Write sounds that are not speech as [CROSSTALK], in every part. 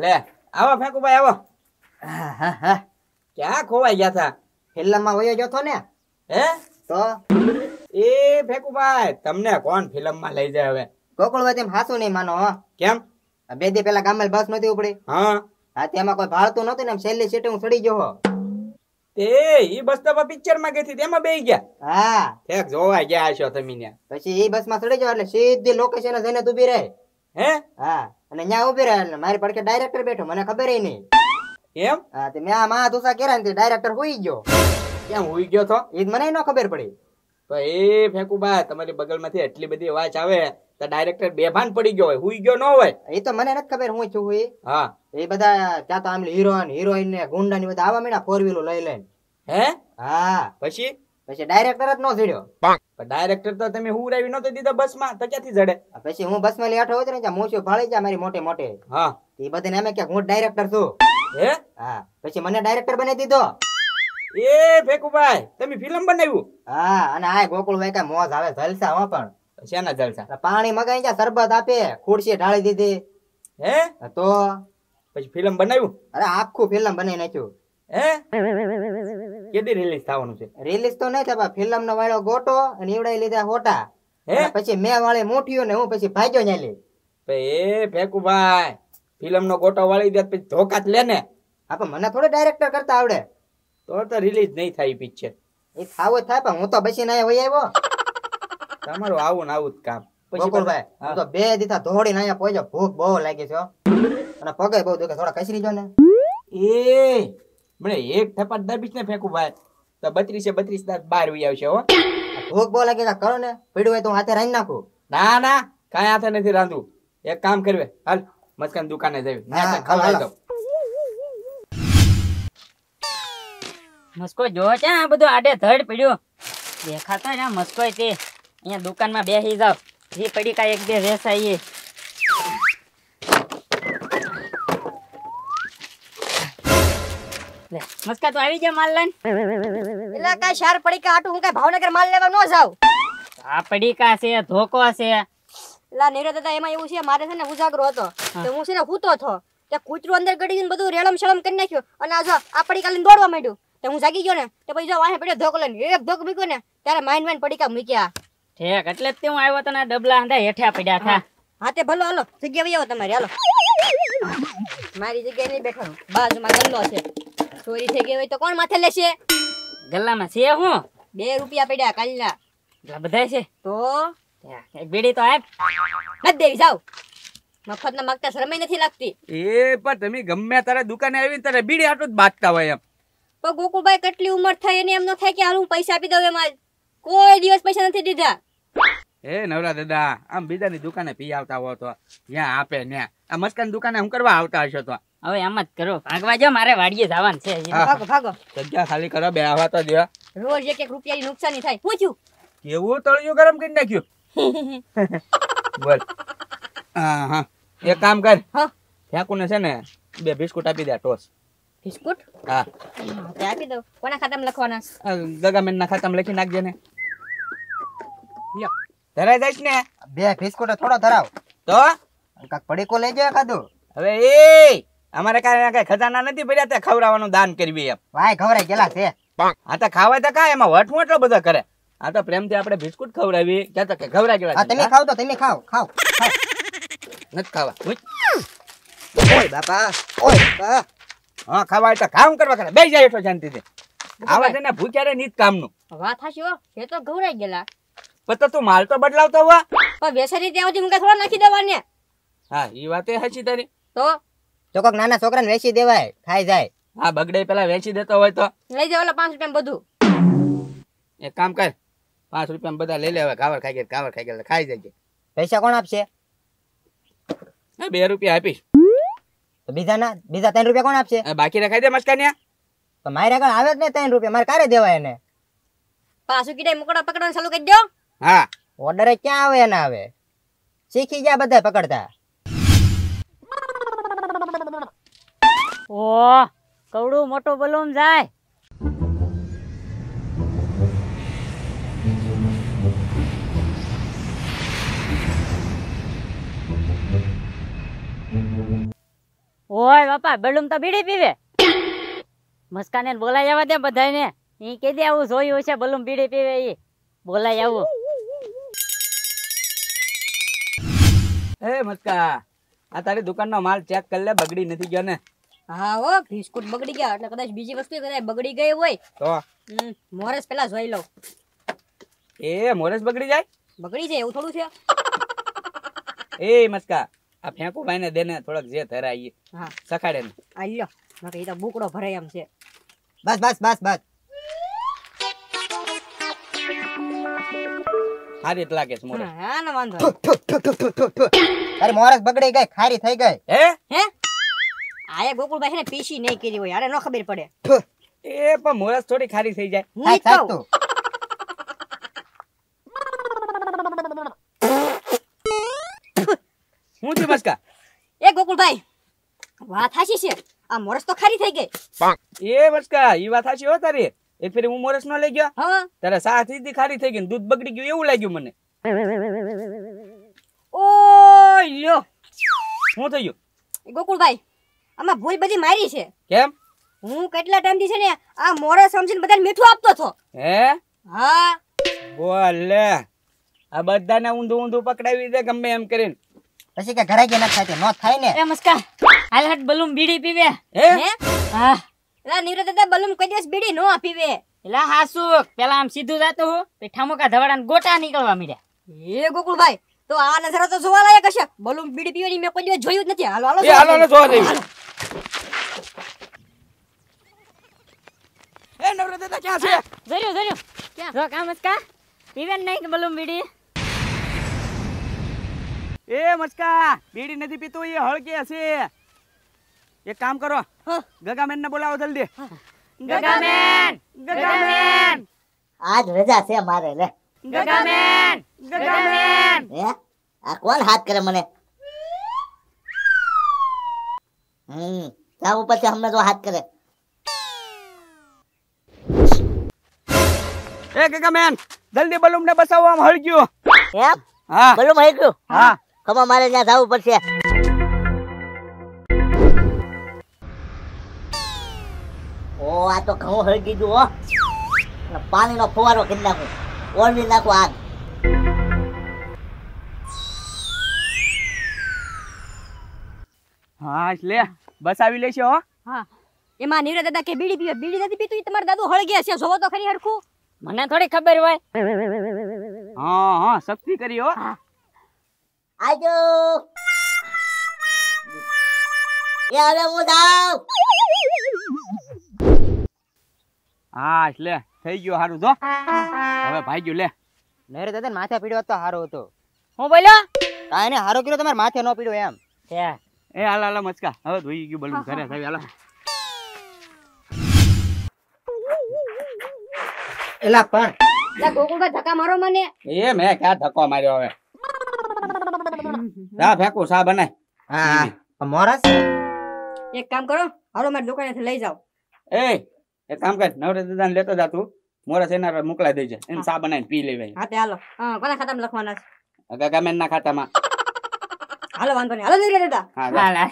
લે આવો ફેંકુભાઈ આવો ક્યાં ખોવાઈ ગયા હતા ફિલ્મમાં વયો જતો ને હે તો એ ફેંકુભાઈ તમને કોણ ફિલ્મમાં લઈ જાય હવે ગોકુળભાઈ તેમ હાસુ નહીં માનો હો કેમ બે દી પેલા ગામમાં બસ નહોતી ઉપડી હા હા તેમાં કોઈ ભાળતું નહોતું ને એમ છેલ્લી સીટ હું ચડી ગયો તે ઈ બસ તો પિક્ચર માં ગઈ તેમાં બેસી ગયા હા ઠેક જોવા ગયા છો તમે ને પછી એ બસ માં ચડી જાવ એટલે સીધી લોકેશન જઈને ઊભી રહે હે હા અને ન્યા ઉભી રહ્યા મારી પડખે ડાયરેક્ટર બેઠો મને ખબર નહીં એમ હા તે મેં મા તુસા કેરા ને ડાયરેક્ટર હોઈ ગયો ક્યાં હોઈ ગયો તો એ મને ન ખબર પડી તો એ ફેંકુબા તમારી બગલમાંથી એટલી બધી વાચ આવે તો ડાયરેક્ટર બેભાન પડી ગયો હોય હુઈ ગયો ન હોય એ તો મને નથી ખબર હું છું એ હા એ બધા ત્યાં તો આમ હીરોન હીરોઈન ને ગુંડા ની બધા આવા મેળા ફોર વ્હીલર લઈ લઈને હે હા પછી પછી ડાયરેક્ટર જ નો જડ્યો પણ ડાયરેક્ટર તો તમે હું ઉડાવી નતો દીધો બસ માં તો ક્યાંથી જડે પછી હું બસ માં લેઠો હતો ને ત્યાં મોસ્યો ફાળી જા મારી મોટે મોટે હા એ બધાને અમે કે હું ડાયરેક્ટર છું હે હા પછી મને ડાયરેક્ટર બનાવી દીધો એ ભેકુભાઈ તમે ફિલ્મ બનાવ્યું હા અને આ ગોકુળ ભાઈ કઈ મોજ આવે જલસા હો પણ શેના જલસા પાણી મગાઈ ગયા શરબત આપે ખુરશી ઢાળી દીધી હે તો પછી ફિલ્મ બનાવ્યું અરે આખું ફિલ્મ બનાવી નાખ્યું હે કેદી રિલીઝ થવાનું છે રિલીઝ તો નહીં થવા ફિલ્મ નો વાળો ગોટો અને લીધા હોટા પછી મેં વાળે મોટીયો ને હું પછી ભાગ્યો ન્યાલી એ ફેકુભાઈ ફિલ્મ નો ગોટો વાળી દે પછી ધોકા જ લે ને આપણ મને થોડો ડાયરેક્ટર કરતા આવડે તો તો રિલીઝ નહીં થાય પિક્ચર એ થાવો થાય પણ હું તો બસી ના વહી આવ્યો તમારું આવું ને આવું જ કામ પછી હું તો બે દીધા ધોડીને અહીંયા પહોંચ્યો ભૂખ બહુ લાગી છે અને પગે બહુ દુખે થોડા કસરી જો ને એ મને એક થપાટ દાબીશ ને ફેંકું ભાઈ તો બત્રીસે બત્રીસ દાંત બાર વી આવશે હો ભૂખ બોલે કે કરો ને પીડું હોય તો હાથે રાંધી નાખું ના ના કાંઈ હાથે નથી રાંધું એક કામ કરવે હાલ મસ્કાન દુકાને જવી ના મસ્કો જો છે આ બધું આડે ધડ પીડ્યું દેખાતો ને મસ્કો તે અહીંયા દુકાનમાં બેસી જાવ જે પડી કાંઈ એક બે રેસાઈએ લે મસ્કા તો આવી ગયા માલ લઈને એટલે કાંઈ શાર પડીકા આટું હું કાંઈ ભાવનગર માલ લેવા ન જાઉં આ પડીકા છે ધોકો છે લા નીરજ દાદા એમાં એવું છે મારે છે ને ઉજાગરો હતો તો હું છે ને હૂતો થો તે કૂતરું અંદર ગડી ગયું બધું રેલમ શેલમ કરી નાખ્યું અને આ જો આ પડીકા લઈને દોડવા માંડ્યું તો હું જાગી ગયો ને તો પછી જો વાહે પડ્યો ધોક લઈને એક ધોક મૂક્યો ને ત્યારે માઇન માઇન પડીકા મૂક્યા ઠેક એટલે જ તે હું આવ્યો તને ડબલા અંધા હેઠા પડ્યા હતા હા તે ભલો હાલો જગ્યા વહી આવો તમારે હાલો મારી જગ્યાએ નહીં બેઠો બાજુમાં ગલ્લો છે ચોરી થઈ ગઈ હોય તો કોણ માથે લેશે ગલ્લામાં છે હું બે રૂપિયા પડ્યા કાલના ગલ્લા બધા છે તો એક બીડી તો આપ નથી દેવી જાવ મફત ના માગતા શરમાઈ નથી લાગતી એ પણ તમે ગમે તારે દુકાને આવીને તારે બીડી આટલું જ બાજતા હોય એમ પણ ગોકુળભાઈ કેટલી ઉંમર થાય એને એમ ન થાય કે હાલ હું પૈસા આપી દઉં એમાં કોઈ દિવસ પૈસા નથી દીધા એ નવરા દાદા આમ બીજાની દુકાને પી આવતા હો તો ત્યાં આપે ને આ મસ્કાન દુકાને હું કરવા આવતા હશો તો હવે એમ જ કરો ભાગવા જો મારે વાડીએ જવાનું છે ભાગો ભાગો જગ્યા ખાલી કરો બે આવા તો દે રોજ એક એક રૂપિયાની નુકસાની થાય પૂછ્યું કેવું તળિયું ગરમ કરી નાખ્યું [LAUGHS] બોલ હા હા એક કામ કર ફેંકુને છે ને બે બિસ્કુટ આપી દે ટોસ બિસ્કુટ હા આપી દઉં કોના ખાતામાં લખવાના મેન ના ખાતામાં લખી નાખજે ને લ્યો ધરાઈ દઈશ ને બે બિસ્કુટ થોડા ધરાવ તો કાક પડીકો લઈ જાય ખાધું હવે એ અમારે કાંઈ કાંઈ ખજાના નથી પડ્યા તે ખવડાવવાનું દાન કરવી એમ ભાઈ ખવડાય ગયેલા છે આ તો ખાવાય તો કા એમાં વઠવું એટલો બધો કરે આ તો પ્રેમથી આપણે બિસ્કુટ ખવડાવી ક્યાં તો કે ખવડાય ગયેલા તમે ખાવ તો તમે ખાવ ખાવ નથી ખાવા ઓય બાપા ઓય હા ખાવાય તો કામ કરવા કરે બે જાય એટલો શાંતિથી આવા છે ને ભૂખ્યા રે નીત કામનું વાત હાશી હો એ તો ગવરાઈ ગયેલા પણ તું માલ તો બદલાવતો હોવા પણ બેસરી ત્યાં સુધી થોડા નાખી દેવાને હા એ વાત એ હસી તારી તો તો કોક નાના છોકરાને વેચી દેવાય ખાઈ જાય હા બગડે પેલા વેચી દેતો હોય તો લઈ જાય ઓલા પાંચ રૂપિયા બધું એક કામ કર પાંચ રૂપિયા બધા લઈ લેવા કાવર ખાઈ ગયા કાવર ખાઈ ગયા ખાઈ જાય પૈસા કોણ આપશે બે રૂપિયા આપીશ બીજા ના બીજા ત્રણ રૂપિયા કોણ આપશે બાકી રખાઈ દે મસ્કાનિયા તો મારે આગળ આવે જ ને ત્રણ રૂપિયા મારે કારે દેવાય એને પાછું કીધે મુકડા પકડવાનું ચાલુ કરી દો હા ઓર્ડર ક્યાં આવે ના આવે શીખી ગયા બધા પકડતા ઓ કવડું મોટો બલૂન જાય ઓય બાપા બલૂમ તો બીડી પીવે મસ્કાને બોલાઈ આવવા દે બધાને ઈ કહી દે આવું જોયું છે બલૂમ બીડી પીવે ઈ બોલાય આવું એ મસ્કા આ તારી દુકાનનો માલ ચેક કરી લે બગડી નથી ગયો ને હા હો બિસ્કુટ બગડી ગયા એટલે કદાચ બીજી વસ્તુ કદાચ બગડી ગઈ હોય તો મોરસ પેલા જોઈ લો એ મોરસ બગડી જાય બગડી જાય એવું થોડું છે એ મસ્કા આ ફેંકુ ભાઈને દેને થોડક જે ધરાઈએ હા સખાડે ને આ લ્યો બાકી તો બુકડો ભરાય એમ છે બસ બસ બસ બસ ખારી લાગે છે મોરે હા વાંધો અરે મોરસ બગડી ગઈ ખારી થઈ ગઈ હે હે આયા ગોકુળભાઈ ને પીસી નહીં કરી હોય અરે ન ખબર પડે એ પણ મોરસ થોડી ખારી થઈ જાય હા સાચું હું છું મસ્કા એ ગોકુળભાઈ વાત હાશી છે આ મોરસ તો ખારી થઈ ગઈ એ મસ્કા એ વાત હાશી હો તારી એક ફેરી હું મોરસ નો લઈ ગયો તારે સા સીધી ખારી થઈ ગઈ દૂધ બગડી ગયું એવું લાગ્યું મને ઓ લ્યો શું થયું ગોકુળભાઈ આમાં ભૂલ બધી મારી છે કેમ હું કેટલા ટાઈમ થી છે ને આ મોરા સમજીને બધાને મીઠું આપતો છો હે હા બોલે આ બધાને ઊંધું ઊંધું પકડાવી દે ગમે એમ કરીને પછી કે ઘરે ગયા ના થાય તે નો થાય ને એ મસ્કા હાલ હાલ બલૂમ બીડી પીવે હે હા એલા બીડી નો આપીવે એ ગોકુળભાઈ તો હશે નથી પીતો એ હળકે છે એક કામ કરો ગગામેન ને બોલાવો જલ્દી ગગામેન ગગામેન આજ રજા છે મારે લે ગગામેન ગગામેન હે આ કોણ હાથ કરે મને હમ જા ઉપર છે હમણાં તો હાથ કરે એ ગગામેન જલ્દી બલૂમ ને બસાવો આમ હળગ્યો એમ હા બલૂમ હળગ્યો હા કમા મારે ત્યાં જવું પડશે ઓહો આ તો ઘઉં હળગી ગયું પાણીનો ફુવારો કરી નાખું ઓળવી નાખું આગ હા લે બસ આવી લેશે હો એમાં નીરજ દાદા કે બીડી પીવે બીડી નથી પીતું તમારા દાદુ હળગ્યા છે જોવો તો ખરી હરખું મને થોડી ખબર હોય હા હા શક્તિ કરી હો આજો એ હવે હું જાઉં હા લે થઈ ગયો હારું તો હવે ભાઈ ગયો લે નરે દાદા માથે પીડવા તો હારો હતો હું બોલ્યો કાંઈ ને હારો કર્યો તમારે માથે ન પીડ્યો એમ એ હાલ હાલ મચકા હવે ધોઈ ગયું બલૂન ઘરે થઈ હાલ એલા પણ એલા ગોકુળભાઈ ધક્કા મારો મને એ મેં ક્યાં ધક્કો માર્યો હવે સા ફેંકું સા બને હા મોરસ એક કામ કરો હારો મારી દુકાનેથી લઈ જાઓ એ એક કામ કર નવરે દાદાને લેતો જા તું મોરા સેના મોકલાઈ દેજે એને ચા બનાવીને પી લેવાય હા તે હાલો કોના ખાતામાં લખવાના છે ગગામેન ના ખાતામાં હાલો વાંધો નહીં હાલો નીકળે દાદા હા લા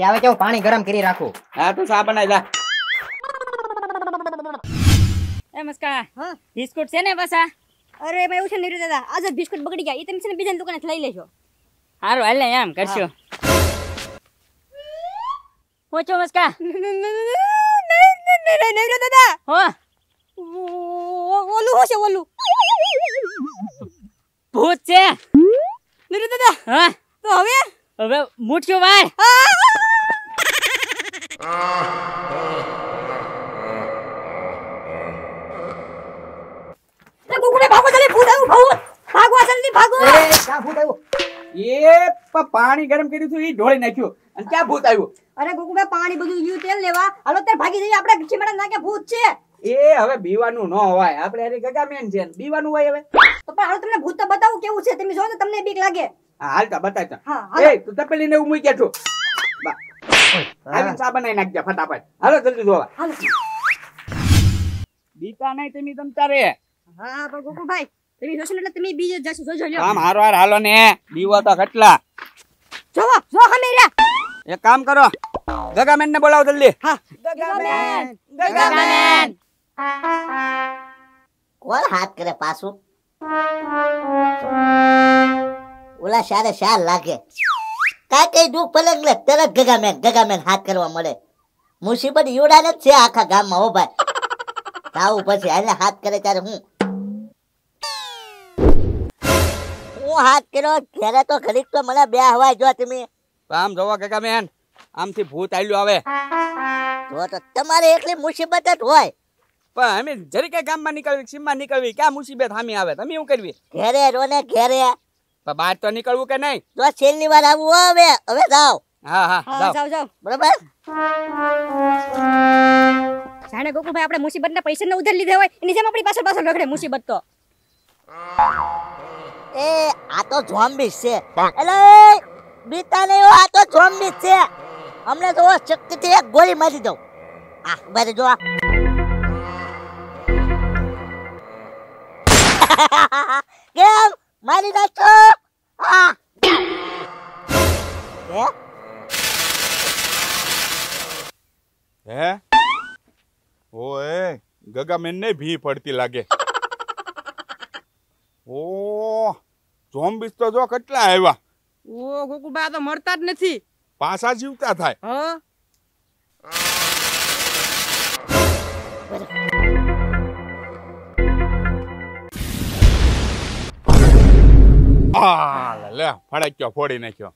એ હવે કેવું પાણી ગરમ કરી રાખું હા તું ચા બનાવી લા એ હા બિસ્કુટ છે ને બસા અરે એમાં એવું છે નીરુ દાદા આજે બિસ્કુટ બગડી ગયા એ તમે છે ને બીજાની દુકાને લઈ લેજો હારું હાલે એમ કરશો પહોંચો મસ્કા [LAUGHS] રે નેવરો દાદા હા ઓલું હોશે ઓલું ભૂત છે નેવરો દાદા હા તો હવે હવે મૂઠ્યો ભાઈ ભાગો જલ્દી ભાગો ભાગવા જલ્દી ભાગો એ ક્યાં ફૂટ આવ્યો એ પાણી ગરમ કર્યું હતું એ ઢોળી નાખ્યું અને ક્યાં ભૂત આવ્યું અરે ગોકુભાઈ પાણી બધું ગયું તેલ લેવા હાલો તે ભાગી જઈએ આપણે ચીમડા નાખે ભૂત છે એ હવે બીવાનું ન હોય આપણે અરે ગગા મેન છે બીવાનું હોય હવે તો પણ હાલો તમને ભૂત તો બતાવું કેવું છે તમે જો ને તમને બીક લાગે હાલ તો બતાવતા એ તું તો ને હું મૂકી છું આવીને સા બનાવી નાખજે ફટાફટ હાલો જલ્દી જોવા હાલો બીકા નહીં તમે તમ તારે હા પણ ગોકુભાઈ તમે જોશો એટલે તમે બીજો જશો જોજો લ્યો આમ હારો હાર હાલો ને દીવો તો કેટલા જોવો જો હમે રે એક કામ કરો ગગામેન ને બોલાવો જલ્દી હા ગગામેન ગગામેન કોણ હાથ કરે પાછું ઓલા શારે શાર લાગે કાંઈ કઈ દુઃખ ભલે એટલે તરત ગગામેન ગગામેન હાથ કરવા મળે મુસીબત યોડાને જ છે આખા ગામમાં ઓ ભાઈ આવું પછી આને હાથ કરે ત્યારે હું હું હાથ કર્યો ઘેરે તો ઘડીક તો મને બે હવાય જો તમે આમ જોવો કાકા મેન આમથી ભૂત આલ્યું આવે જો તો તમારે એકલી મુસીબત જ હોય પણ અમે જરી કઈ ગામમાં નીકળવી સીમમાં નીકળવી ક્યાં મુસીબત હામી આવે તમે શું કરવી ઘેરે રોને ઘેરે પણ બહાર તો નીકળવું કે નહીં જો છેલ્લી વાર આવું હવે હવે જાઓ હા હા જાઓ જાઓ બરાબર જાણે ગોકુભાઈ આપણે મુસીબતના પૈસાને ઉધાર લીધા હોય એની જેમ આપણી પાસે પાછળ રખડે મુસીબત તો એ આ તો ઝોમ્બી છે એટલે બીતા નહીં આ તો ઝોમ્બી છે અમને તો શક્તિથી એક ગોળી મારી દઉં આ બરે જો [LAUGHS] કેમ મારી નાખો હા હે હે એ ગગા મેં નહીં ભી પડતી લાગે [LAUGHS] ઓ ઝોમ્બીસ તો જો કેટલા આવ્યા ઓ ગોકુબા તો મરતા જ નથી પાછા જીવતા થાય હા આ લે ફડાક્યો ફોડી નાખ્યો